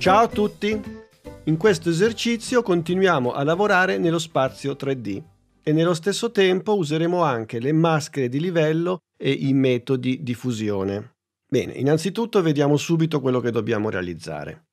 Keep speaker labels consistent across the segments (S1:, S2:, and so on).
S1: Ciao a tutti! In questo esercizio continuiamo a lavorare nello spazio 3D e nello stesso tempo useremo anche le maschere di livello e i metodi di fusione. Bene, innanzitutto vediamo subito quello che dobbiamo realizzare.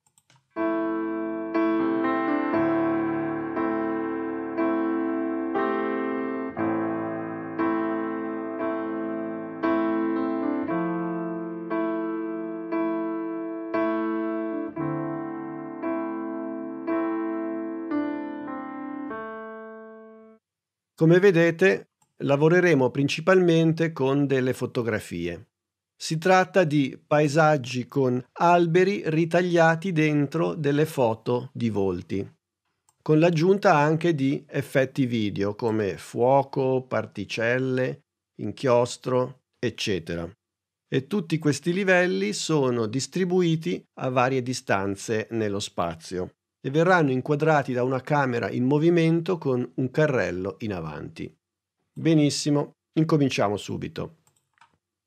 S1: Come vedete, lavoreremo principalmente con delle fotografie. Si tratta di paesaggi con alberi ritagliati dentro delle foto di volti, con l'aggiunta anche di effetti video come fuoco, particelle, inchiostro, eccetera. E tutti questi livelli sono distribuiti a varie distanze nello spazio e verranno inquadrati da una camera in movimento con un carrello in avanti. Benissimo, incominciamo subito.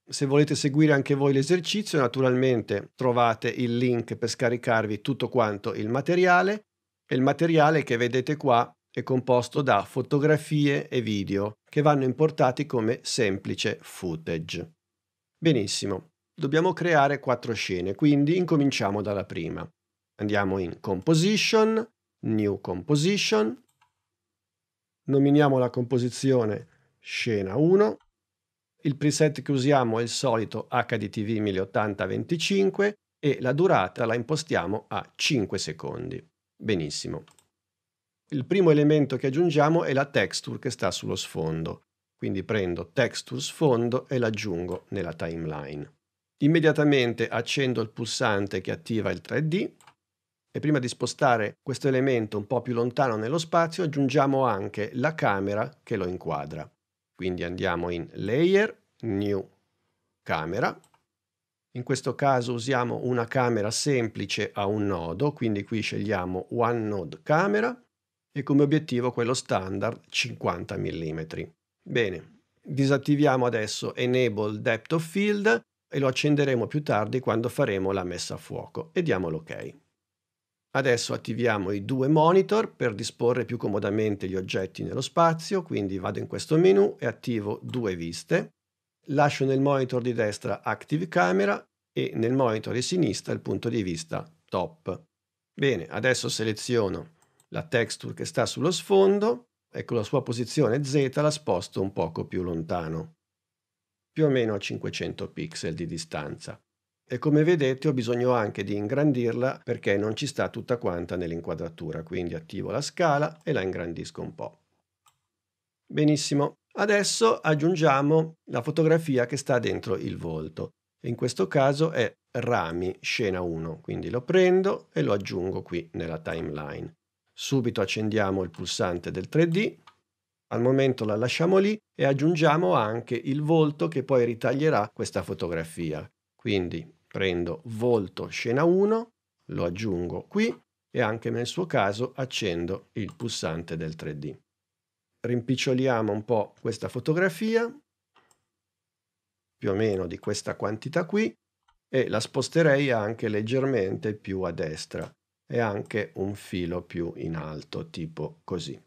S1: Se volete seguire anche voi l'esercizio, naturalmente trovate il link per scaricarvi tutto quanto il materiale e il materiale che vedete qua è composto da fotografie e video che vanno importati come semplice footage. Benissimo, dobbiamo creare quattro scene, quindi incominciamo dalla prima. Andiamo in Composition, New Composition, nominiamo la composizione Scena 1, il preset che usiamo è il solito HDTV 1080-25 e la durata la impostiamo a 5 secondi. Benissimo. Il primo elemento che aggiungiamo è la texture che sta sullo sfondo. Quindi prendo texture sfondo e l'aggiungo nella timeline. Immediatamente accendo il pulsante che attiva il 3D e prima di spostare questo elemento un po' più lontano nello spazio aggiungiamo anche la camera che lo inquadra. Quindi andiamo in Layer, New Camera. In questo caso usiamo una camera semplice a un nodo, quindi qui scegliamo One Node Camera e come obiettivo quello standard 50 mm. Bene, disattiviamo adesso Enable Depth of Field e lo accenderemo più tardi quando faremo la messa a fuoco e diamo l'ok. Ok. Adesso attiviamo i due monitor per disporre più comodamente gli oggetti nello spazio, quindi vado in questo menu e attivo due viste. Lascio nel monitor di destra Active Camera e nel monitor di sinistra il punto di vista Top. Bene, adesso seleziono la texture che sta sullo sfondo e con la sua posizione Z la sposto un poco più lontano, più o meno a 500 pixel di distanza e come vedete ho bisogno anche di ingrandirla perché non ci sta tutta quanta nell'inquadratura, quindi attivo la scala e la ingrandisco un po'. Benissimo, adesso aggiungiamo la fotografia che sta dentro il volto. In questo caso è rami, scena 1, quindi lo prendo e lo aggiungo qui nella timeline. Subito accendiamo il pulsante del 3D, al momento la lasciamo lì e aggiungiamo anche il volto che poi ritaglierà questa fotografia. Quindi prendo volto scena 1, lo aggiungo qui e anche nel suo caso accendo il pulsante del 3D. Rimpiccioliamo un po' questa fotografia, più o meno di questa quantità qui, e la sposterei anche leggermente più a destra e anche un filo più in alto, tipo così.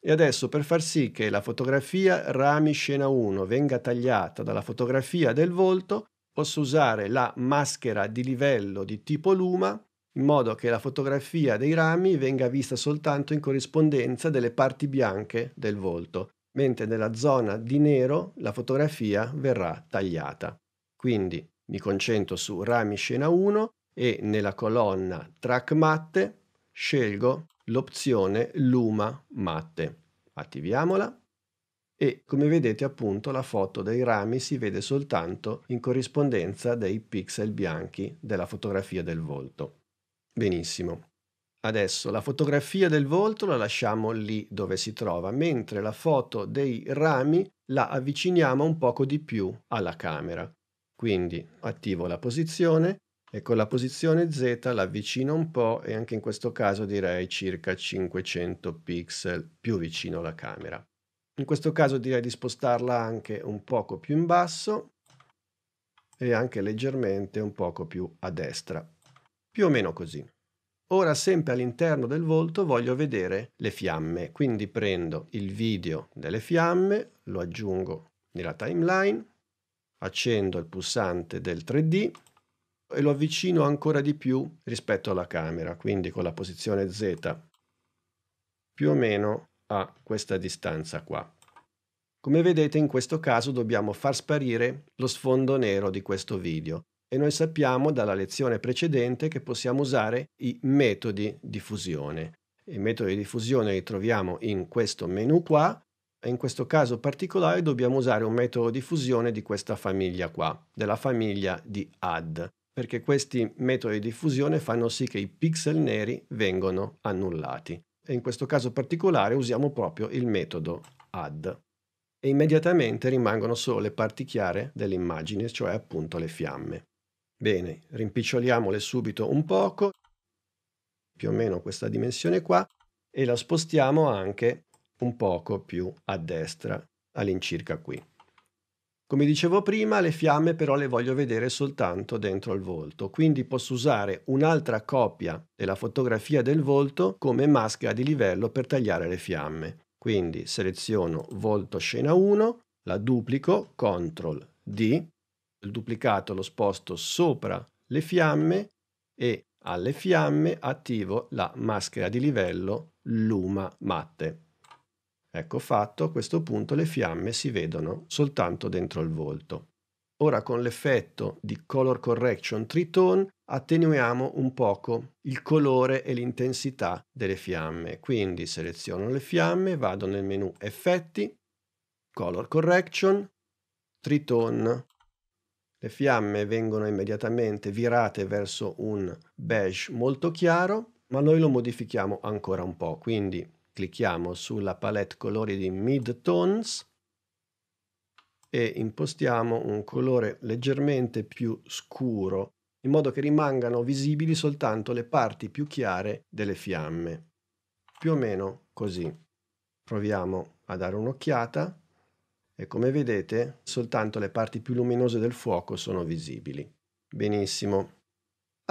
S1: E adesso per far sì che la fotografia rami scena 1 venga tagliata dalla fotografia del volto, posso usare la maschera di livello di tipo luma in modo che la fotografia dei rami venga vista soltanto in corrispondenza delle parti bianche del volto, mentre nella zona di nero la fotografia verrà tagliata. Quindi mi concentro su rami scena 1 e nella colonna track matte scelgo l'opzione luma matte. Attiviamola e come vedete appunto la foto dei rami si vede soltanto in corrispondenza dei pixel bianchi della fotografia del volto. Benissimo. Adesso la fotografia del volto la lasciamo lì dove si trova, mentre la foto dei rami la avviciniamo un poco di più alla camera. Quindi attivo la posizione e con la posizione Z la avvicino un po' e anche in questo caso direi circa 500 pixel più vicino alla camera. In questo caso direi di spostarla anche un poco più in basso e anche leggermente un poco più a destra. Più o meno così. Ora sempre all'interno del volto voglio vedere le fiamme, quindi prendo il video delle fiamme, lo aggiungo nella timeline, accendo il pulsante del 3D e lo avvicino ancora di più rispetto alla camera, quindi con la posizione Z più o meno a questa distanza qua. Come vedete in questo caso dobbiamo far sparire lo sfondo nero di questo video e noi sappiamo dalla lezione precedente che possiamo usare i metodi di fusione. I metodi di fusione li troviamo in questo menu qua e in questo caso particolare dobbiamo usare un metodo di fusione di questa famiglia qua, della famiglia di add, perché questi metodi di fusione fanno sì che i pixel neri vengano annullati e in questo caso particolare usiamo proprio il metodo add e immediatamente rimangono solo le parti chiare dell'immagine, cioè appunto le fiamme. Bene, rimpiccioliamole subito un poco, più o meno questa dimensione qua, e la spostiamo anche un poco più a destra, all'incirca qui. Come dicevo prima, le fiamme però le voglio vedere soltanto dentro il volto, quindi posso usare un'altra copia della fotografia del volto come maschera di livello per tagliare le fiamme. Quindi seleziono volto scena 1, la duplico, CTRL D, il duplicato lo sposto sopra le fiamme e alle fiamme attivo la maschera di livello Luma Matte. Ecco fatto, a questo punto le fiamme si vedono soltanto dentro il volto. Ora con l'effetto di Color Correction Tritone attenuiamo un poco il colore e l'intensità delle fiamme. Quindi seleziono le fiamme, vado nel menu Effetti, Color Correction, Tritone. Le fiamme vengono immediatamente virate verso un beige molto chiaro, ma noi lo modifichiamo ancora un po', quindi clicchiamo sulla palette colori di mid tones e impostiamo un colore leggermente più scuro in modo che rimangano visibili soltanto le parti più chiare delle fiamme. Più o meno così. Proviamo a dare un'occhiata e come vedete soltanto le parti più luminose del fuoco sono visibili. Benissimo.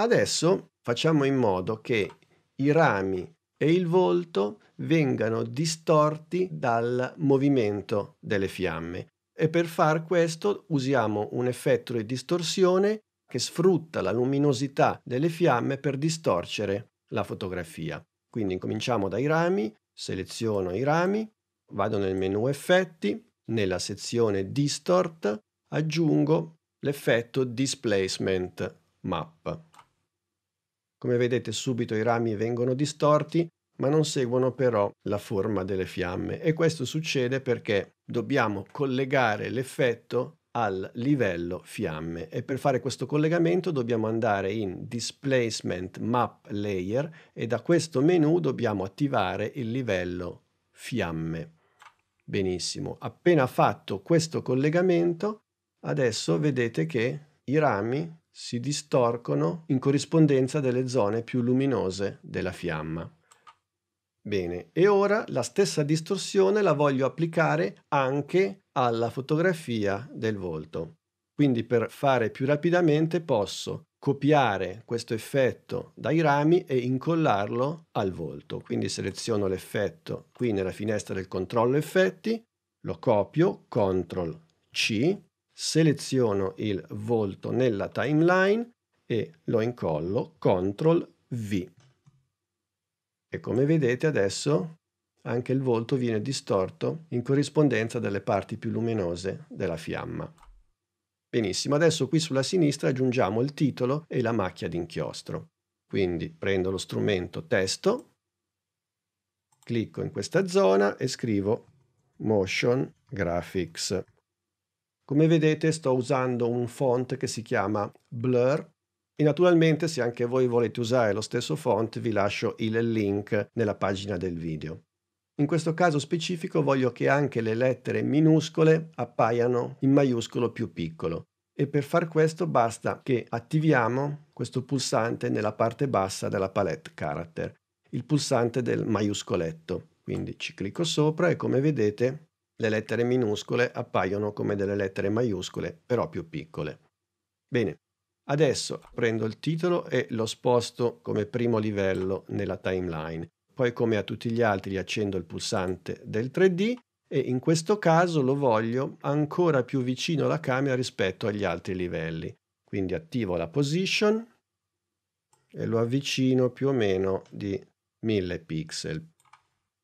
S1: Adesso facciamo in modo che i rami e il volto vengano distorti dal movimento delle fiamme. E per far questo usiamo un effetto di distorsione che sfrutta la luminosità delle fiamme per distorcere la fotografia. Quindi incominciamo dai rami, seleziono i rami, vado nel menu effetti, nella sezione distort aggiungo l'effetto displacement map. Come vedete subito i rami vengono distorti, ma non seguono però la forma delle fiamme e questo succede perché dobbiamo collegare l'effetto al livello fiamme e per fare questo collegamento dobbiamo andare in displacement map layer e da questo menu dobbiamo attivare il livello fiamme. Benissimo, appena fatto questo collegamento adesso vedete che i rami si distorcono in corrispondenza delle zone più luminose della fiamma. Bene, e ora la stessa distorsione la voglio applicare anche alla fotografia del volto. Quindi per fare più rapidamente posso copiare questo effetto dai rami e incollarlo al volto. Quindi seleziono l'effetto qui nella finestra del controllo effetti, lo copio, CTRL C, seleziono il volto nella timeline e lo incollo CTRL V. E come vedete adesso anche il volto viene distorto in corrispondenza delle parti più luminose della fiamma. Benissimo, adesso qui sulla sinistra aggiungiamo il titolo e la macchia d'inchiostro. Quindi prendo lo strumento testo, clicco in questa zona e scrivo Motion Graphics. Come vedete sto usando un font che si chiama Blur e naturalmente se anche voi volete usare lo stesso font vi lascio il link nella pagina del video. In questo caso specifico voglio che anche le lettere minuscole appaiano in maiuscolo più piccolo e per far questo basta che attiviamo questo pulsante nella parte bassa della palette character, il pulsante del maiuscoletto. Quindi ci clicco sopra e come vedete le lettere minuscole appaiono come delle lettere maiuscole, però più piccole. Bene, adesso prendo il titolo e lo sposto come primo livello nella timeline. Poi come a tutti gli altri accendo il pulsante del 3D e in questo caso lo voglio ancora più vicino alla camera rispetto agli altri livelli. Quindi attivo la position e lo avvicino più o meno di 1000 pixel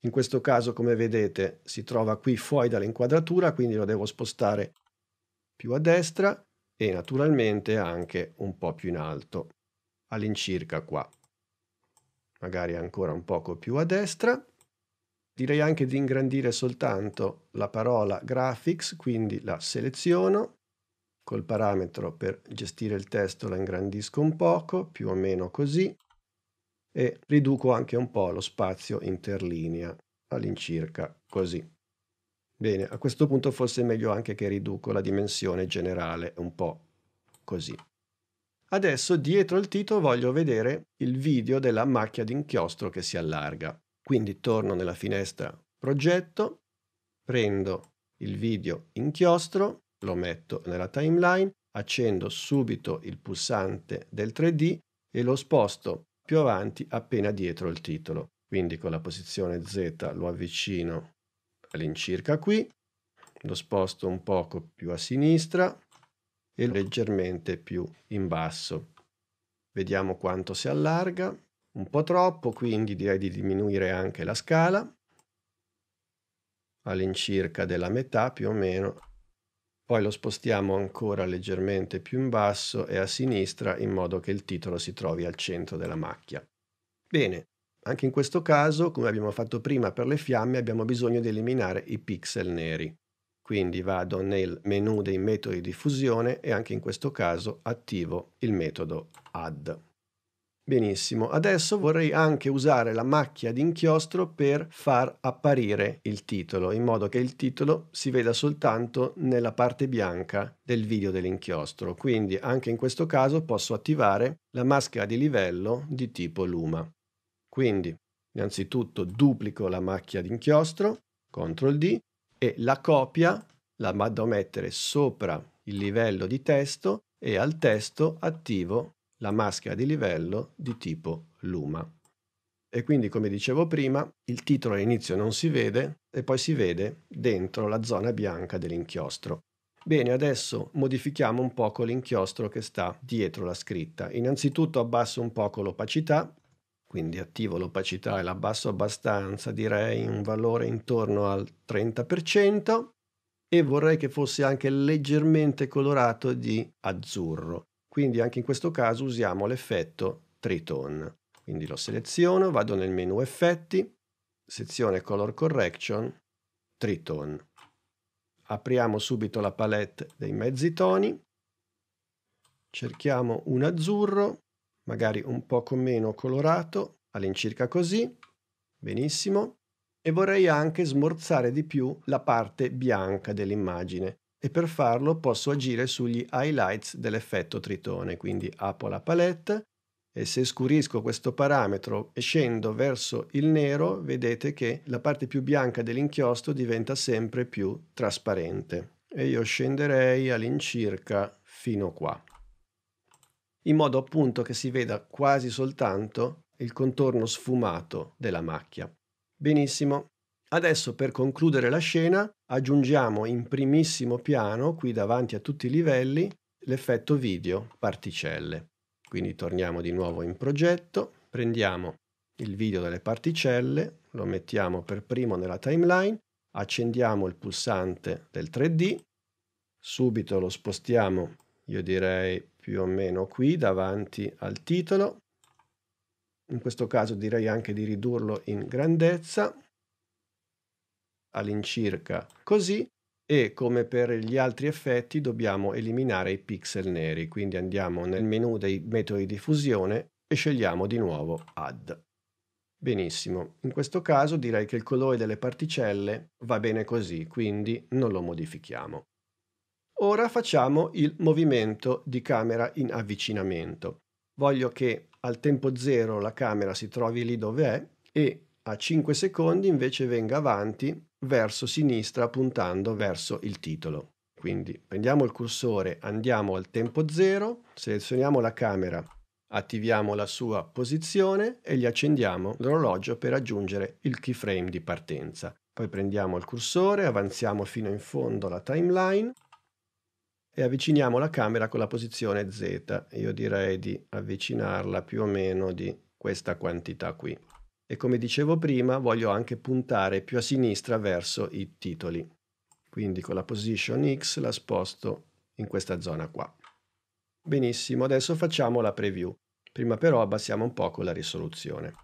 S1: in questo caso, come vedete, si trova qui fuori dall'inquadratura, quindi lo devo spostare più a destra e naturalmente anche un po' più in alto, all'incirca qua. Magari ancora un poco più a destra. Direi anche di ingrandire soltanto la parola graphics, quindi la seleziono, col parametro per gestire il testo la ingrandisco un poco, più o meno così, e riduco anche un po' lo spazio interlinea all'incirca così. Bene, a questo punto forse è meglio anche che riduco la dimensione generale un po' così. Adesso dietro il titolo voglio vedere il video della macchia d'inchiostro che si allarga. Quindi torno nella finestra progetto, prendo il video inchiostro, lo metto nella timeline, accendo subito il pulsante del 3D e lo sposto più avanti appena dietro il titolo. Quindi con la posizione Z lo avvicino all'incirca qui, lo sposto un poco più a sinistra e leggermente più in basso. Vediamo quanto si allarga, un po' troppo, quindi direi di diminuire anche la scala all'incirca della metà più o meno poi lo spostiamo ancora leggermente più in basso e a sinistra in modo che il titolo si trovi al centro della macchia. Bene, anche in questo caso, come abbiamo fatto prima per le fiamme, abbiamo bisogno di eliminare i pixel neri. Quindi vado nel menu dei metodi di fusione e anche in questo caso attivo il metodo add. Benissimo, adesso vorrei anche usare la macchia di inchiostro per far apparire il titolo, in modo che il titolo si veda soltanto nella parte bianca del video dell'inchiostro. Quindi anche in questo caso posso attivare la maschera di livello di tipo Luma. Quindi, innanzitutto duplico la macchia di inchiostro, CTRL D, e la copia la vado a mettere sopra il livello di testo e al testo attivo la maschera di livello di tipo Luma. E quindi, come dicevo prima, il titolo all'inizio non si vede e poi si vede dentro la zona bianca dell'inchiostro. Bene, adesso modifichiamo un poco l'inchiostro che sta dietro la scritta. Innanzitutto abbasso un poco l'opacità, quindi attivo l'opacità e l'abbasso abbastanza, direi un valore intorno al 30% e vorrei che fosse anche leggermente colorato di azzurro. Quindi anche in questo caso usiamo l'effetto tritone. Quindi lo seleziono, vado nel menu effetti, sezione color correction, tritone. Apriamo subito la palette dei mezzi toni, cerchiamo un azzurro, magari un poco meno colorato, all'incirca così, benissimo, e vorrei anche smorzare di più la parte bianca dell'immagine e per farlo posso agire sugli highlights dell'effetto tritone, quindi apro la palette e se scurisco questo parametro e scendo verso il nero vedete che la parte più bianca dell'inchiostro diventa sempre più trasparente e io scenderei all'incirca fino qua in modo appunto che si veda quasi soltanto il contorno sfumato della macchia. Benissimo, Adesso per concludere la scena aggiungiamo in primissimo piano, qui davanti a tutti i livelli, l'effetto video particelle. Quindi torniamo di nuovo in progetto, prendiamo il video delle particelle, lo mettiamo per primo nella timeline, accendiamo il pulsante del 3D, subito lo spostiamo, io direi più o meno qui davanti al titolo, in questo caso direi anche di ridurlo in grandezza, all'incirca così e come per gli altri effetti dobbiamo eliminare i pixel neri, quindi andiamo nel menu dei metodi di fusione e scegliamo di nuovo Add. Benissimo, in questo caso direi che il colore delle particelle va bene così, quindi non lo modifichiamo. Ora facciamo il movimento di camera in avvicinamento. Voglio che al tempo zero la camera si trovi lì dove è e a 5 secondi invece venga avanti verso sinistra puntando verso il titolo. Quindi prendiamo il cursore, andiamo al tempo 0, selezioniamo la camera, attiviamo la sua posizione e gli accendiamo l'orologio per aggiungere il keyframe di partenza. Poi prendiamo il cursore, avanziamo fino in fondo alla timeline e avviciniamo la camera con la posizione Z. Io direi di avvicinarla più o meno di questa quantità qui e come dicevo prima voglio anche puntare più a sinistra verso i titoli. Quindi con la position X la sposto in questa zona qua. Benissimo, adesso facciamo la preview. Prima però abbassiamo un poco la risoluzione.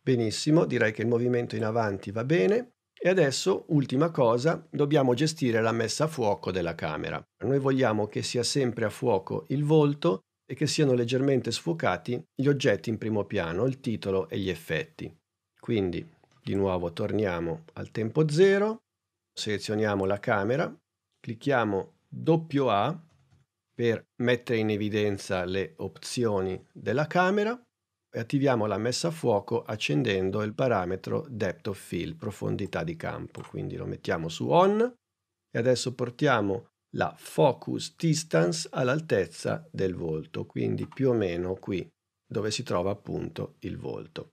S1: Benissimo, direi che il movimento in avanti va bene. E adesso, ultima cosa, dobbiamo gestire la messa a fuoco della camera. Noi vogliamo che sia sempre a fuoco il volto e che siano leggermente sfocati gli oggetti in primo piano, il titolo e gli effetti. Quindi, di nuovo, torniamo al tempo zero, selezioniamo la camera, clicchiamo doppio A per mettere in evidenza le opzioni della camera e attiviamo la messa a fuoco accendendo il parametro depth of field, profondità di campo. Quindi lo mettiamo su on e adesso portiamo la focus distance all'altezza del volto, quindi più o meno qui dove si trova appunto il volto.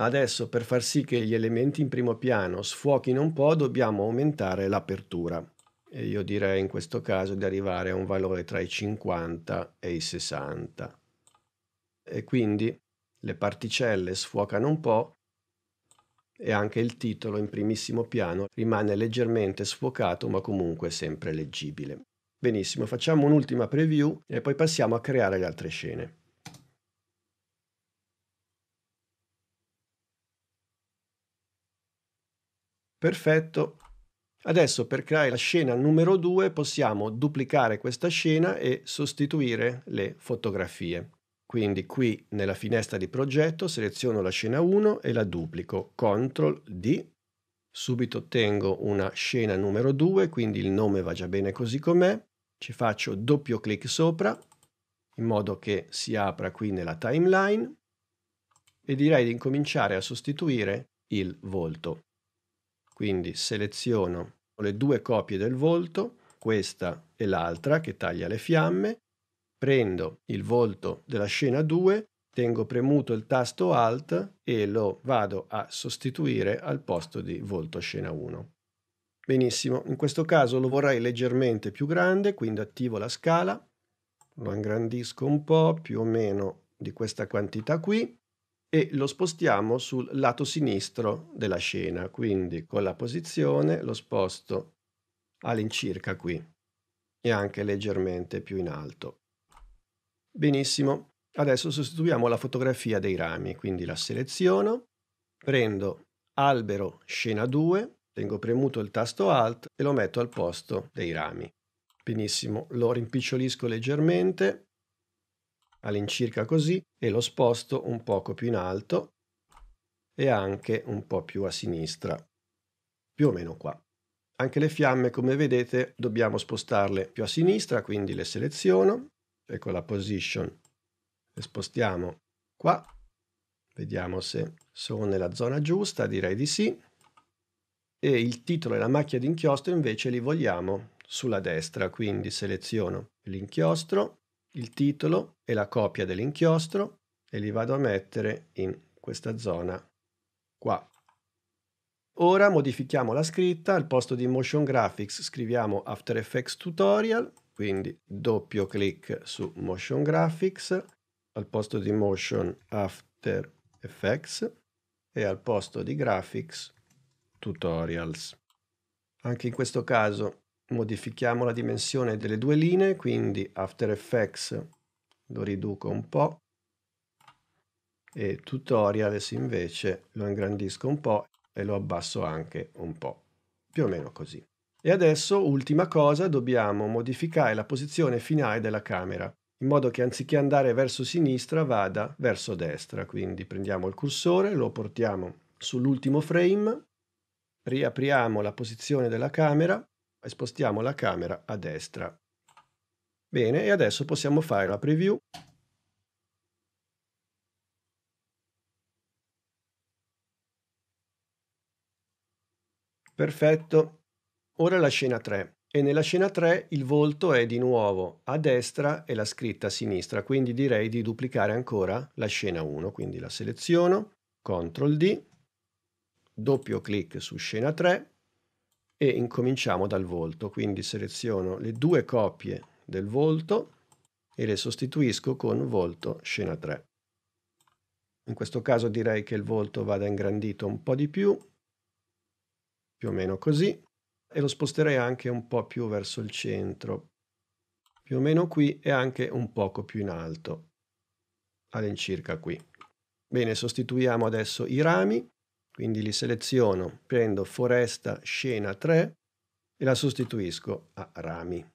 S1: Adesso per far sì che gli elementi in primo piano sfuochino un po' dobbiamo aumentare l'apertura e io direi in questo caso di arrivare a un valore tra i 50 e i 60 e quindi le particelle sfuocano un po' e anche il titolo in primissimo piano rimane leggermente sfuocato ma comunque sempre leggibile. Benissimo, facciamo un'ultima preview e poi passiamo a creare le altre scene. Perfetto. Adesso per creare la scena numero 2 possiamo duplicare questa scena e sostituire le fotografie. Quindi qui nella finestra di progetto seleziono la scena 1 e la duplico, CTRL D, subito ottengo una scena numero 2, quindi il nome va già bene così com'è, ci faccio doppio clic sopra, in modo che si apra qui nella timeline, e direi di incominciare a sostituire il volto. Quindi seleziono le due copie del volto, questa e l'altra che taglia le fiamme, prendo il volto della scena 2, tengo premuto il tasto Alt e lo vado a sostituire al posto di volto scena 1. Benissimo, in questo caso lo vorrei leggermente più grande, quindi attivo la scala, lo ingrandisco un po', più o meno di questa quantità qui, e lo spostiamo sul lato sinistro della scena, quindi con la posizione lo sposto all'incirca qui e anche leggermente più in alto. Benissimo, adesso sostituiamo la fotografia dei rami, quindi la seleziono, prendo albero scena 2, tengo premuto il tasto Alt e lo metto al posto dei rami. Benissimo, lo rimpicciolisco leggermente, all'incirca così, e lo sposto un poco più in alto e anche un po' più a sinistra, più o meno qua. Anche le fiamme, come vedete, dobbiamo spostarle più a sinistra, quindi le seleziono, cioè, ecco la position, le spostiamo qua, vediamo se sono nella zona giusta, direi di sì, e il titolo e la macchia d'inchiostro invece li vogliamo sulla destra, quindi seleziono l'inchiostro, il titolo e la copia dell'inchiostro e li vado a mettere in questa zona qua. Ora modifichiamo la scritta, al posto di Motion Graphics scriviamo After Effects Tutorial quindi doppio clic su Motion Graphics, al posto di Motion After Effects e al posto di Graphics Tutorials. Anche in questo caso modifichiamo la dimensione delle due linee, quindi After Effects lo riduco un po' e Tutorials invece lo ingrandisco un po' e lo abbasso anche un po', più o meno così. E adesso, ultima cosa, dobbiamo modificare la posizione finale della camera, in modo che anziché andare verso sinistra vada verso destra. Quindi prendiamo il cursore, lo portiamo sull'ultimo frame, riapriamo la posizione della camera e spostiamo la camera a destra. Bene, e adesso possiamo fare la preview. Perfetto, Ora la scena 3 e nella scena 3 il volto è di nuovo a destra e la scritta a sinistra, quindi direi di duplicare ancora la scena 1, quindi la seleziono, CTRL D, doppio clic su scena 3 e incominciamo dal volto, quindi seleziono le due copie del volto e le sostituisco con volto scena 3. In questo caso direi che il volto vada ingrandito un po' di più, più o meno così, e lo sposterei anche un po' più verso il centro, più o meno qui e anche un poco più in alto, all'incirca qui. Bene, sostituiamo adesso i rami, quindi li seleziono, prendo foresta scena 3 e la sostituisco a rami. In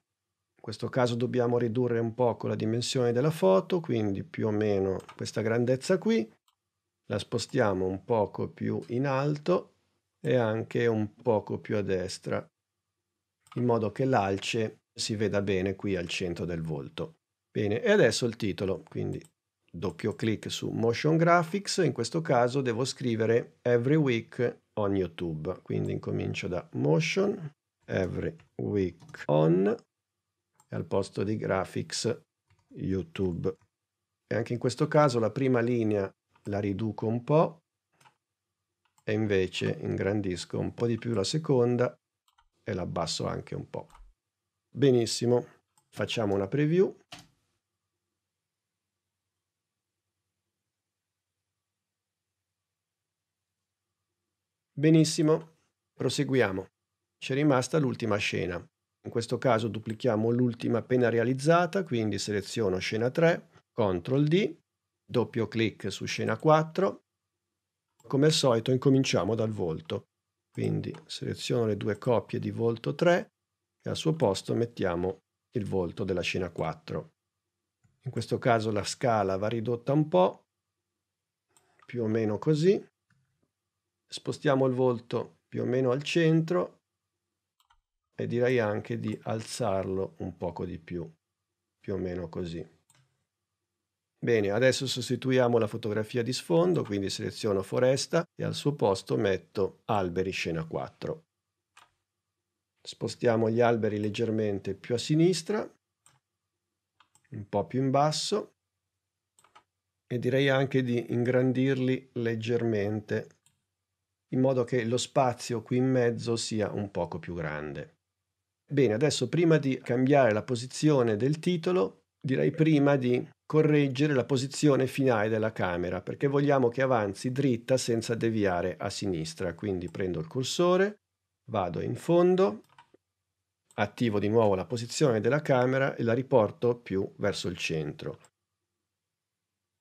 S1: questo caso dobbiamo ridurre un poco la dimensione della foto, quindi più o meno questa grandezza qui, la spostiamo un poco più in alto e anche un poco più a destra in modo che l'alce si veda bene qui al centro del volto. Bene, e adesso il titolo, quindi doppio clic su Motion Graphics, in questo caso devo scrivere Every Week on YouTube, quindi incomincio da Motion, Every Week on, e al posto di Graphics YouTube. E anche in questo caso la prima linea la riduco un po', e invece ingrandisco un po' di più la seconda e l'abbasso anche un po'. Benissimo, facciamo una preview. Benissimo, proseguiamo. C'è rimasta l'ultima scena. In questo caso duplichiamo l'ultima appena realizzata, quindi seleziono scena 3, CTRL D, doppio clic su scena 4. Come al solito incominciamo dal volto. Quindi seleziono le due coppie di volto 3 e al suo posto mettiamo il volto della scena 4. In questo caso la scala va ridotta un po', più o meno così. Spostiamo il volto più o meno al centro e direi anche di alzarlo un poco di più, più o meno così. Bene, adesso sostituiamo la fotografia di sfondo, quindi seleziono foresta e al suo posto metto alberi scena 4. Spostiamo gli alberi leggermente più a sinistra, un po' più in basso e direi anche di ingrandirli leggermente in modo che lo spazio qui in mezzo sia un poco più grande. Bene, adesso prima di cambiare la posizione del titolo direi prima di correggere la posizione finale della camera perché vogliamo che avanzi dritta senza deviare a sinistra. Quindi prendo il cursore, vado in fondo, attivo di nuovo la posizione della camera e la riporto più verso il centro.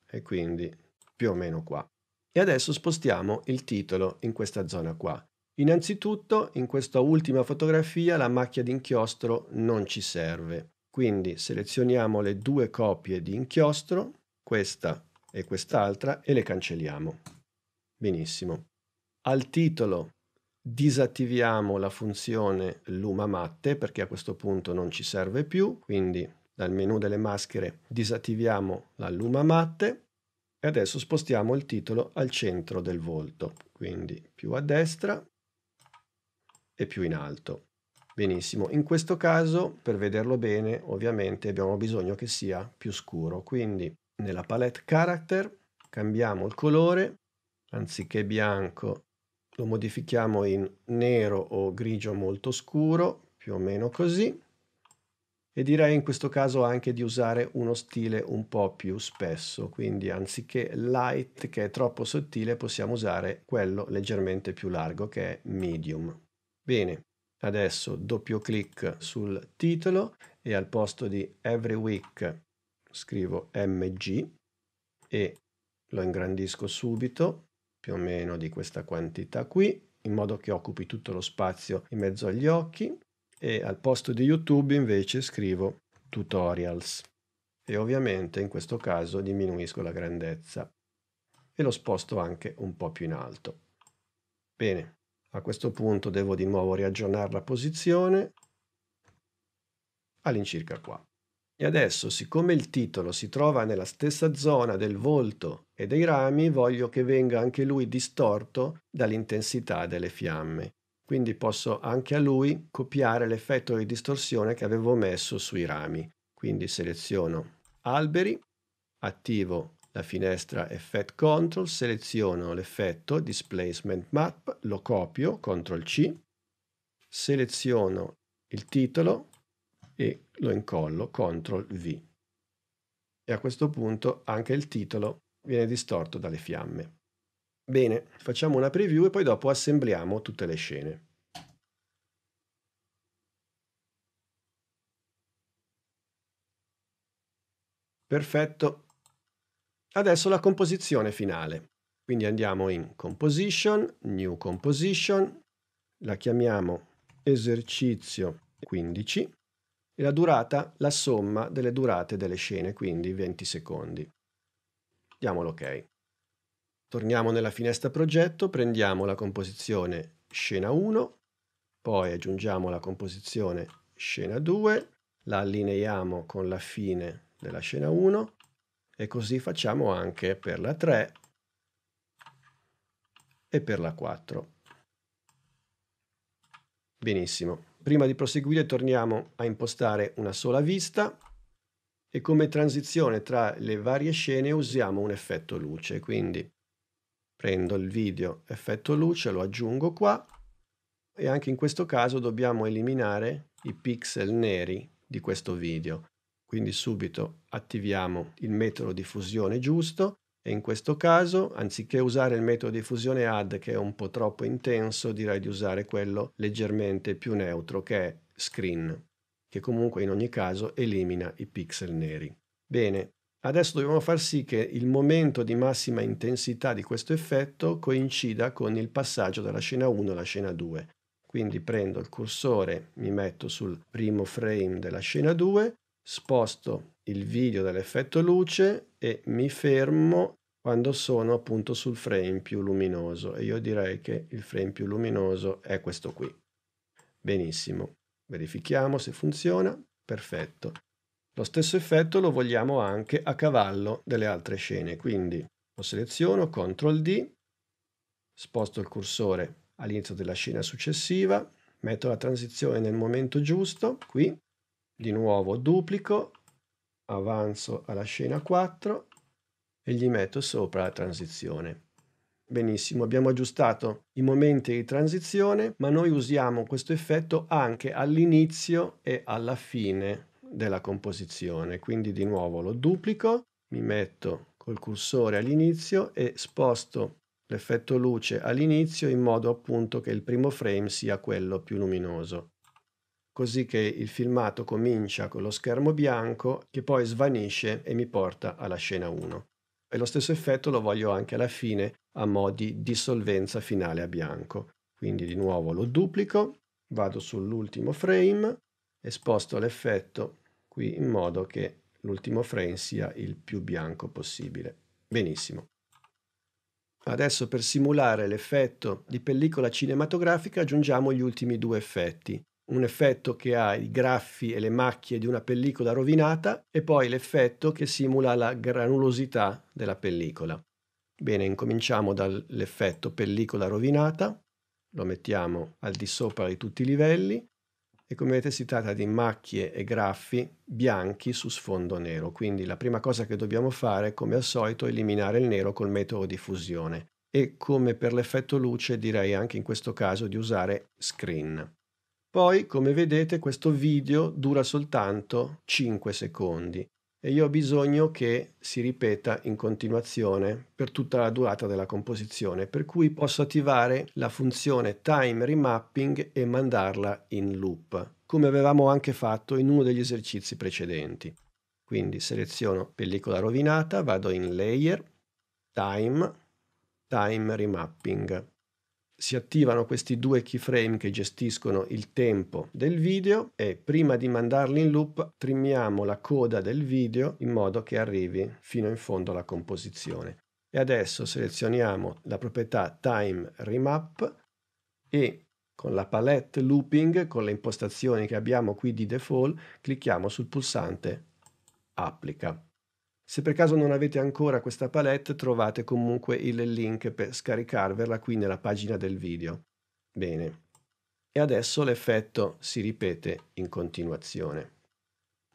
S1: E quindi più o meno qua. E adesso spostiamo il titolo in questa zona qua. Innanzitutto in questa ultima fotografia la macchia d'inchiostro non ci serve. Quindi selezioniamo le due copie di inchiostro, questa e quest'altra, e le cancelliamo. Benissimo. Al titolo disattiviamo la funzione luma matte perché a questo punto non ci serve più, quindi dal menu delle maschere disattiviamo la luma matte e adesso spostiamo il titolo al centro del volto, quindi più a destra e più in alto. Benissimo, in questo caso per vederlo bene ovviamente abbiamo bisogno che sia più scuro, quindi nella palette character cambiamo il colore, anziché bianco lo modifichiamo in nero o grigio molto scuro, più o meno così, e direi in questo caso anche di usare uno stile un po' più spesso, quindi anziché light che è troppo sottile possiamo usare quello leggermente più largo che è medium. Bene, Adesso doppio clic sul titolo e al posto di Every Week scrivo MG e lo ingrandisco subito, più o meno di questa quantità qui, in modo che occupi tutto lo spazio in mezzo agli occhi e al posto di YouTube invece scrivo tutorials e ovviamente in questo caso diminuisco la grandezza e lo sposto anche un po' più in alto. Bene, a questo punto devo di nuovo riaggiornare la posizione all'incirca qua. E adesso, siccome il titolo si trova nella stessa zona del volto e dei rami, voglio che venga anche lui distorto dall'intensità delle fiamme. Quindi posso anche a lui copiare l'effetto di distorsione che avevo messo sui rami. Quindi seleziono alberi, attivo la finestra Effect Control, seleziono l'effetto Displacement Map, lo copio, CTRL C, seleziono il titolo e lo incollo, CTRL V. E a questo punto anche il titolo viene distorto dalle fiamme. Bene, facciamo una preview e poi dopo assembliamo tutte le scene. Perfetto, Adesso la composizione finale. Quindi andiamo in Composition, New Composition, la chiamiamo esercizio 15 e la durata la somma delle durate delle scene, quindi 20 secondi. Diamo l'ok. Torniamo nella finestra progetto, prendiamo la composizione scena 1, poi aggiungiamo la composizione scena 2, la allineiamo con la fine della scena 1 e così facciamo anche per la 3 e per la 4. Benissimo. Prima di proseguire torniamo a impostare una sola vista e come transizione tra le varie scene usiamo un effetto luce. Quindi prendo il video effetto luce, lo aggiungo qua e anche in questo caso dobbiamo eliminare i pixel neri di questo video. Quindi subito attiviamo il metodo di fusione giusto e in questo caso, anziché usare il metodo di fusione add che è un po' troppo intenso, direi di usare quello leggermente più neutro che è screen, che comunque in ogni caso elimina i pixel neri. Bene, adesso dobbiamo far sì che il momento di massima intensità di questo effetto coincida con il passaggio dalla scena 1 alla scena 2. Quindi prendo il cursore, mi metto sul primo frame della scena 2 sposto il video dall'effetto luce e mi fermo quando sono appunto sul frame più luminoso e io direi che il frame più luminoso è questo qui. Benissimo, verifichiamo se funziona, perfetto. Lo stesso effetto lo vogliamo anche a cavallo delle altre scene, quindi lo seleziono, CTRL D, sposto il cursore all'inizio della scena successiva, metto la transizione nel momento giusto, qui, di nuovo duplico, avanzo alla scena 4 e gli metto sopra la transizione. Benissimo, abbiamo aggiustato i momenti di transizione, ma noi usiamo questo effetto anche all'inizio e alla fine della composizione. Quindi di nuovo lo duplico, mi metto col cursore all'inizio e sposto l'effetto luce all'inizio in modo appunto che il primo frame sia quello più luminoso così che il filmato comincia con lo schermo bianco che poi svanisce e mi porta alla scena 1. E lo stesso effetto lo voglio anche alla fine a mo' di dissolvenza finale a bianco. Quindi di nuovo lo duplico, vado sull'ultimo frame e sposto l'effetto qui in modo che l'ultimo frame sia il più bianco possibile. Benissimo. Adesso per simulare l'effetto di pellicola cinematografica aggiungiamo gli ultimi due effetti, un effetto che ha i graffi e le macchie di una pellicola rovinata e poi l'effetto che simula la granulosità della pellicola. Bene, incominciamo dall'effetto pellicola rovinata, lo mettiamo al di sopra di tutti i livelli e come vedete si tratta di macchie e graffi bianchi su sfondo nero, quindi la prima cosa che dobbiamo fare come al solito è eliminare il nero col metodo di fusione e come per l'effetto luce direi anche in questo caso di usare screen. Poi, come vedete, questo video dura soltanto 5 secondi e io ho bisogno che si ripeta in continuazione per tutta la durata della composizione, per cui posso attivare la funzione time remapping e mandarla in loop, come avevamo anche fatto in uno degli esercizi precedenti. Quindi seleziono pellicola rovinata, vado in layer, time, time remapping si attivano questi due keyframe che gestiscono il tempo del video e prima di mandarli in loop trimmiamo la coda del video in modo che arrivi fino in fondo alla composizione. E adesso selezioniamo la proprietà time remap e con la palette looping, con le impostazioni che abbiamo qui di default, clicchiamo sul pulsante applica. Se per caso non avete ancora questa palette trovate comunque il link per scaricarvela qui nella pagina del video. Bene. E adesso l'effetto si ripete in continuazione.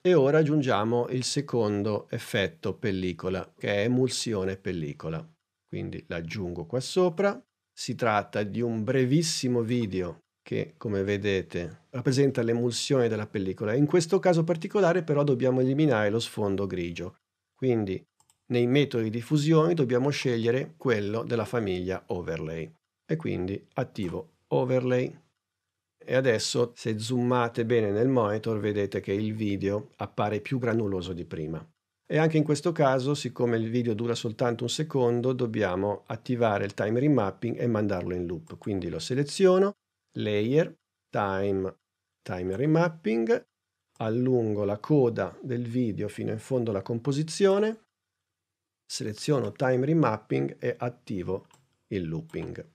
S1: E ora aggiungiamo il secondo effetto pellicola, che è emulsione pellicola. Quindi l'aggiungo qua sopra. Si tratta di un brevissimo video che come vedete rappresenta l'emulsione della pellicola. In questo caso particolare però dobbiamo eliminare lo sfondo grigio. Quindi nei metodi di fusione dobbiamo scegliere quello della famiglia overlay e quindi attivo overlay e adesso se zoomate bene nel monitor vedete che il video appare più granuloso di prima. E anche in questo caso, siccome il video dura soltanto un secondo, dobbiamo attivare il time remapping e mandarlo in loop. Quindi lo seleziono, layer, time, time remapping allungo la coda del video fino in fondo alla composizione, seleziono Time Remapping e attivo il looping.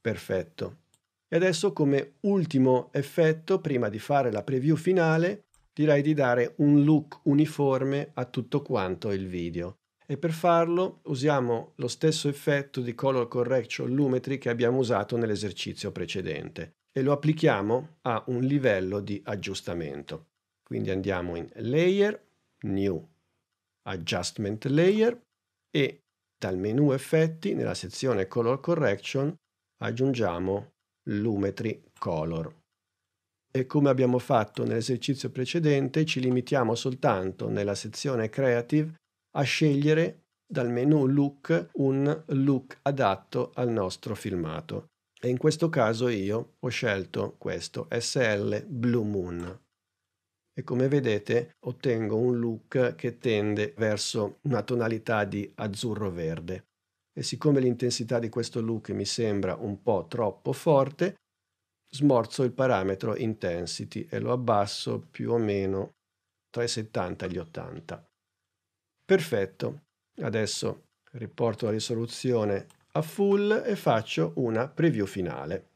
S1: Perfetto. E adesso come ultimo effetto, prima di fare la preview finale, direi di dare un look uniforme a tutto quanto il video. E per farlo usiamo lo stesso effetto di Color Correction Lumetri che abbiamo usato nell'esercizio precedente e lo applichiamo a un livello di aggiustamento. Quindi andiamo in Layer, New Adjustment Layer e dal menu Effetti, nella sezione Color Correction, aggiungiamo Lumetri Color. E come abbiamo fatto nell'esercizio precedente, ci limitiamo soltanto nella sezione Creative a scegliere dal menu Look un look adatto al nostro filmato e in questo caso io ho scelto questo SL Blue Moon e come vedete ottengo un look che tende verso una tonalità di azzurro-verde. E siccome l'intensità di questo look mi sembra un po' troppo forte, smorzo il parametro intensity e lo abbasso più o meno tra i 70 e gli 80. Perfetto. Adesso riporto la risoluzione a full e faccio una preview finale.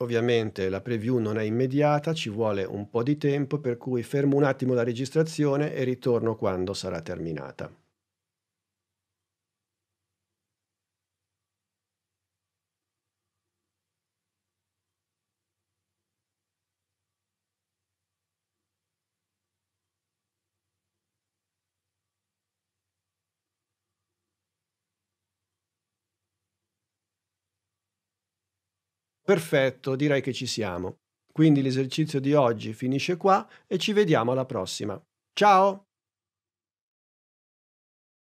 S1: Ovviamente la preview non è immediata, ci vuole un po' di tempo, per cui fermo un attimo la registrazione e ritorno quando sarà terminata. Perfetto, direi che ci siamo. Quindi l'esercizio di oggi finisce qua e ci vediamo alla prossima. Ciao!